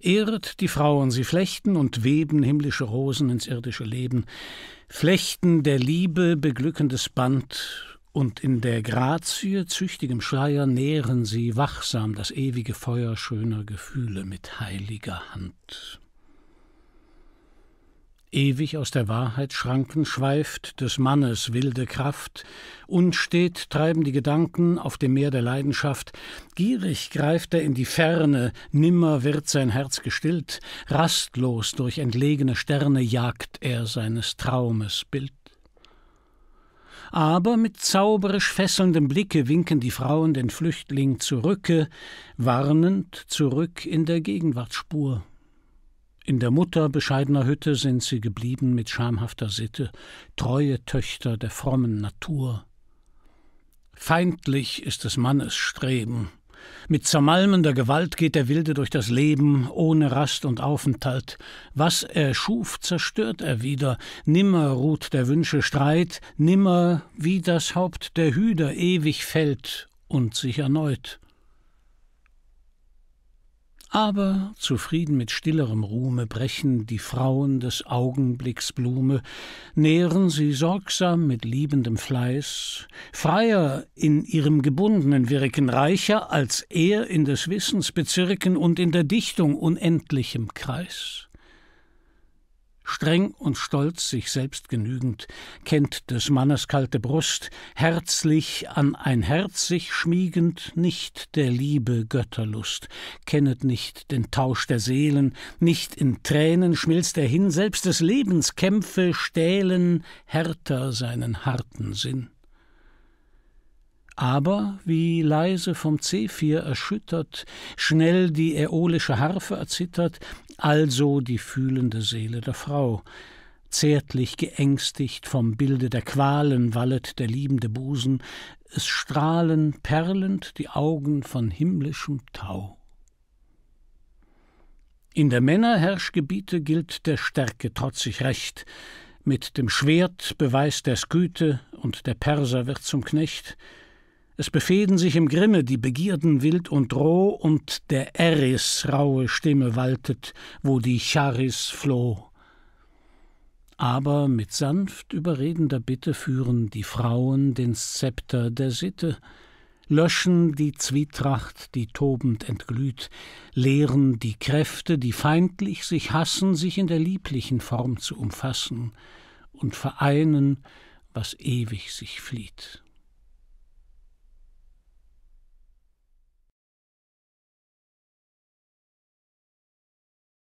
Ehret die Frauen, sie flechten und weben himmlische Rosen ins irdische Leben, flechten der Liebe beglückendes Band, und in der Grazie züchtigem Schleier nähren sie wachsam das ewige Feuer schöner Gefühle mit heiliger Hand ewig aus der Wahrheit Schranken schweift, des Mannes wilde Kraft, unstet treiben die Gedanken auf dem Meer der Leidenschaft, gierig greift er in die Ferne, nimmer wird sein Herz gestillt, rastlos durch entlegene Sterne jagt er seines Traumes Bild. Aber mit zauberisch fesselndem Blicke winken die Frauen den Flüchtling zurücke, warnend zurück in der Gegenwartsspur. In der Mutter bescheidener Hütte sind sie geblieben mit schamhafter Sitte, treue Töchter der frommen Natur. Feindlich ist des Mannes Streben. Mit zermalmender Gewalt geht der Wilde durch das Leben, ohne Rast und Aufenthalt. Was er schuf, zerstört er wieder. Nimmer ruht der Wünsche Streit, nimmer, wie das Haupt der Hüder, ewig fällt und sich erneut. Aber zufrieden mit stillerem Ruhme brechen die Frauen des Augenblicks Blume, nähren sie sorgsam mit liebendem Fleiß, freier in ihrem gebundenen Wirken, reicher als er in des Wissens Bezirken und in der Dichtung unendlichem Kreis streng und stolz sich selbst genügend, kennt des Mannes kalte Brust, herzlich an ein Herz sich schmiegend, nicht der Liebe Götterlust, kennet nicht den Tausch der Seelen, nicht in Tränen schmilzt er hin, selbst des Lebens Kämpfe stählen härter seinen harten Sinn. Aber wie leise vom Zephyr erschüttert, schnell die äolische Harfe erzittert, also die fühlende Seele der Frau. Zärtlich geängstigt vom Bilde der Qualen wallet der liebende Busen, es strahlen perlend die Augen von himmlischem Tau. In der Männerherrschgebiete gilt der Stärke trotzig Recht, mit dem Schwert beweist der's Güte und der Perser wird zum Knecht, es befehden sich im Grimme die Begierden wild und roh, und der Eris raue Stimme waltet, wo die Charis floh. Aber mit sanft überredender Bitte führen die Frauen den Szepter der Sitte, löschen die Zwietracht, die tobend entglüht, lehren die Kräfte, die feindlich sich hassen, sich in der lieblichen Form zu umfassen und vereinen, was ewig sich flieht.